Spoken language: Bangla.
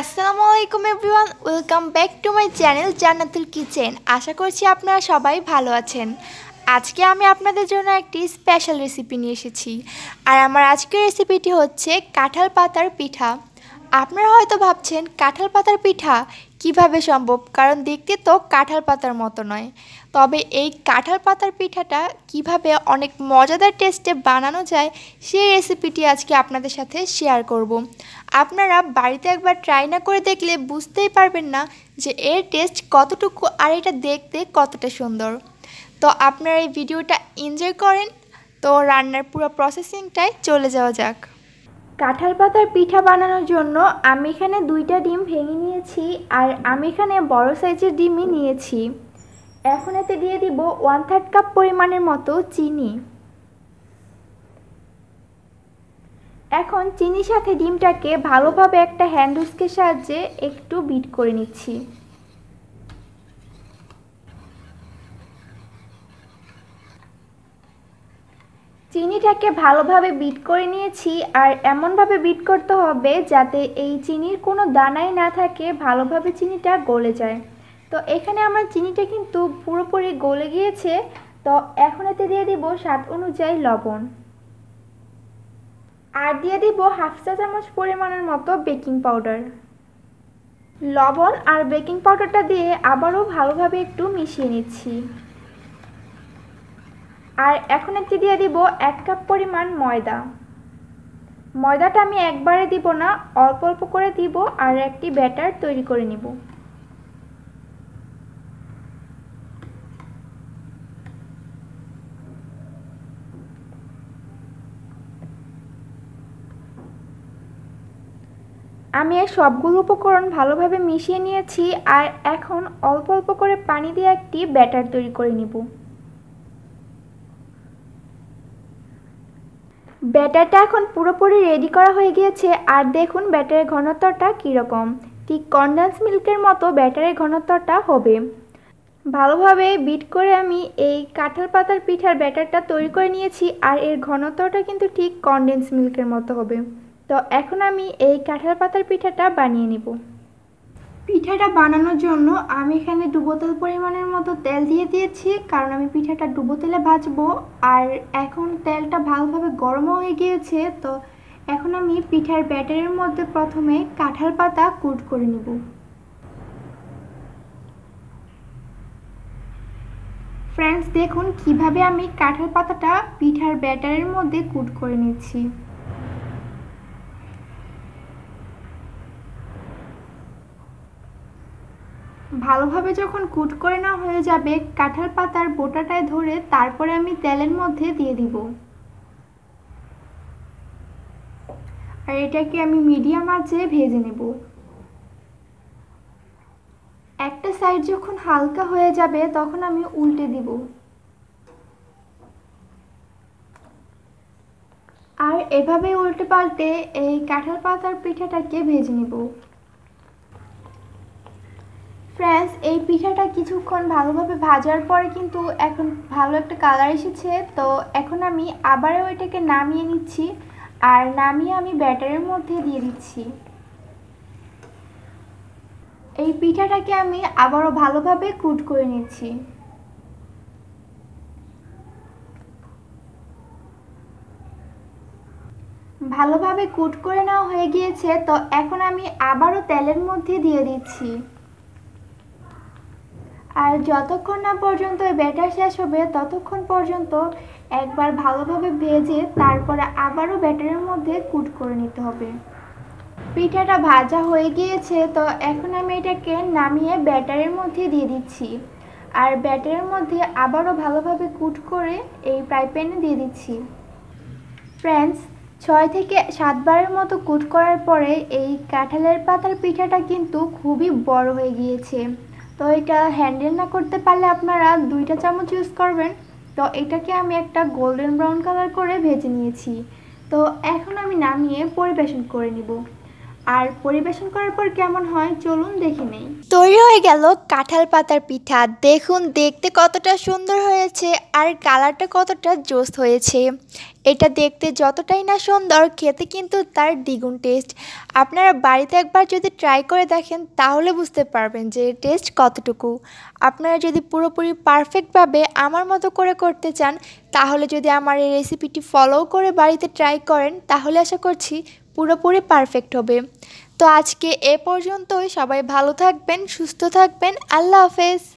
আসসালামু আলাইকুম everyone welcome back to my channel Jannatul kitchen আশা করছি আপনারা সবাই ভালো আছেন আজকে আমি আপনাদের জন্য একটি স্পেশাল রেসিপি নিয়ে এসেছি আর আমার আজকের রেসিপিটি হচ্ছে কাঁঠাল পাতার পিঠা আপনারা হয়তো ভাবছেন কাঁঠাল পাতার পিঠা কিভাবে সম্ভব কারণ দেখতে তো কাঁঠাল পাতার মতো নয় তবে এই কাঁঠাল পাতার পিঠাটা কিভাবে অনেক মজাদার টেস্টে বানানো যায় সেই রেসিপিটি আজকে আপনাদের সাথে শেয়ার করব। আপনারা বাড়িতে একবার ট্রাই না করে দেখলে বুঝতেই পারবেন না যে এর টেস্ট কতটুকু আর এটা দেখতে কতটা সুন্দর তো আপনারা এই ভিডিওটা এনজয় করেন তো রান্নার পুরো প্রসেসিংটাই চলে যাওয়া যাক কাঁঠাল পাতার পিঠা বানানোর জন্য আমি এখানে দুইটা ডিম ভেঙে নিয়েছি আর আমি এখানে বড় সাইজের ডিমই নিয়েছি এখন এতে দিয়ে দিব ওয়ান থার্ড কাপ পরিমাণের মতো চিনি এখন চিনির সাথে ডিমটাকে ভালোভাবে একটা হ্যান্ড উইস্কের সাহায্যে একটু বিট করে নিচ্ছি চিনিটাকে ভালোভাবে বিট করে নিয়েছি আর এমনভাবে বিট করতে হবে যাতে এই চিনির কোনো দানাই না থাকে ভালোভাবে চিনিটা গলে যায় তো এখানে আমার চিনিটা কিন্তু পুরোপুরি গলে গিয়েছে তো এখন এতে দিয়ে দিব স্বাদ অনুযায়ী লবণ আর দিয়ে দিব হাফ চা চামচ পরিমাণের মতো বেকিং পাউডার লবণ আর বেকিং পাউডারটা দিয়ে আবারও ভালোভাবে একটু মিশিয়ে নিচ্ছি আর এখন একটি দিয়ে দিব এক কাপ পরিমাণ ময়দা ময়দাটা আমি একবারে দিব না অল্প অল্প করে দিব আর একটি ব্যাটার তৈরি করে নিব আমি এই সবগুলো উপকরণ ভালোভাবে মিশিয়ে নিয়েছি আর এখন অল্প অল্প করে পানি দিয়ে একটি ব্যাটার তৈরি করে নিব ব্যাটারটা এখন পুরোপুরি রেডি করা হয়ে গিয়েছে আর দেখুন ব্যাটারের ঘনত্বটা কীরকম ঠিক কন্ডেন্স মিল্কের মতো ব্যাটারের ঘনত্বটা হবে ভালোভাবে বিট করে আমি এই কাঁঠাল পাতার পিঠার ব্যাটারটা তৈরি করে নিয়েছি আর এর ঘনত্বটা কিন্তু ঠিক কন্ডেন্স মিল্কের মতো হবে তো এখন আমি এই কাঁঠাল পাতার পিঠাটা বানিয়ে নেব পিঠাটা বানানোর জন্য আমি এখানে ডুবো তেল পরিমাণের মতো তেল দিয়ে দিয়েছি কারণ আমি পিঠাটা ডুবো তেলে ভাজবো আর এখন তেলটা ভালোভাবে গরমও হয়ে গিয়েছে তো এখন আমি পিঠার ব্যাটারের মধ্যে প্রথমে কাঁঠাল পাতা কুট করে নেব ফ্রেন্ডস দেখুন কিভাবে আমি কাঁঠাল পাতাটা পিঠার ব্যাটারের মধ্যে কুট করে নিচ্ছি ভালোভাবে যখন কুট করে নেওয়া হয়ে যাবে কাঁঠাল পাতার বোটাটায় ধরে তারপরে আমি তেলের মধ্যে দিয়ে দিব আর এটাকে আমি মিডিয়াম আঁচে ভেজে নেব একটা সাইড যখন হালকা হয়ে যাবে তখন আমি উল্টে দিব আর এভাবে উল্টে পাল্টে এই কাঁঠাল পাতার পিঠাটাকে ভেজে নেব ফ্রেন্ডস এই পিঠাটা কিছুক্ষণ ভালোভাবে ভাজার পরে কিন্তু এখন ভালো একটা কালার এসেছে তো এখন আমি আবারও এটাকে নামিয়ে নিচ্ছি আর নামিয়ে আমি ব্যাটারের মধ্যে দিয়ে দিচ্ছি এই পিঠাটাকে আমি আবারও ভালোভাবে কুট করে নিচ্ছি ভালোভাবে কুট করে নেওয়া হয়ে গিয়েছে তো এখন আমি আবারও তেলের মধ্যে দিয়ে দিচ্ছি আর যতক্ষণ না পর্যন্ত ব্যাটার শেষ হবে ততক্ষণ পর্যন্ত একবার ভালোভাবে ভেজে তারপরে আবারও ব্যাটারের মধ্যে কুট করে নিতে হবে পিঠাটা ভাজা হয়ে গিয়েছে তো এখন আমি এটাকে নামিয়ে ব্যাটারের মধ্যে দিয়ে দিচ্ছি আর ব্যাটারের মধ্যে আবারও ভালোভাবে কুট করে এই ফ্রাই প্যানে দিয়ে দিচ্ছি ফ্রেন্ডস ছয় থেকে সাতবারের মতো কুট করার পরে এই কাঁঠালের পাতার পিঠাটা কিন্তু খুবই বড় হয়ে গিয়েছে তো এটা হ্যান্ডেল না করতে পারলে আপনারা দুইটা চামচ ইউজ করবেন তো এটাকে আমি একটা গোল্ডেন ব্রাউন কালার করে ভেজে নিয়েছি তো এখন আমি নামিয়ে পরিবেশন করে নিব আর পরিবেশন করার পর কেমন হয় চলুন দেখে নেই তৈরি হয়ে গেল কাঁঠাল পাতার পিঠা দেখুন দেখতে কতটা সুন্দর হয়েছে আর কালারটা কতটা জোস হয়েছে এটা দেখতে যতটাই না সুন্দর খেতে কিন্তু তার দ্বিগুণ টেস্ট আপনারা বাড়িতে একবার যদি ট্রাই করে দেখেন তাহলে বুঝতে পারবেন যে টেস্ট কতটুকু আপনারা যদি পুরোপুরি পারফেক্টভাবে আমার মতো করে করতে চান তাহলে যদি আমার এই রেসিপিটি ফলো করে বাড়িতে ট্রাই করেন তাহলে আশা করছি পুরোপুরি পারফেক্ট হবে তো আজকে এ পর্যন্তই সবাই ভালো থাকবেন সুস্থ থাকবেন আল্লাহ হাফেজ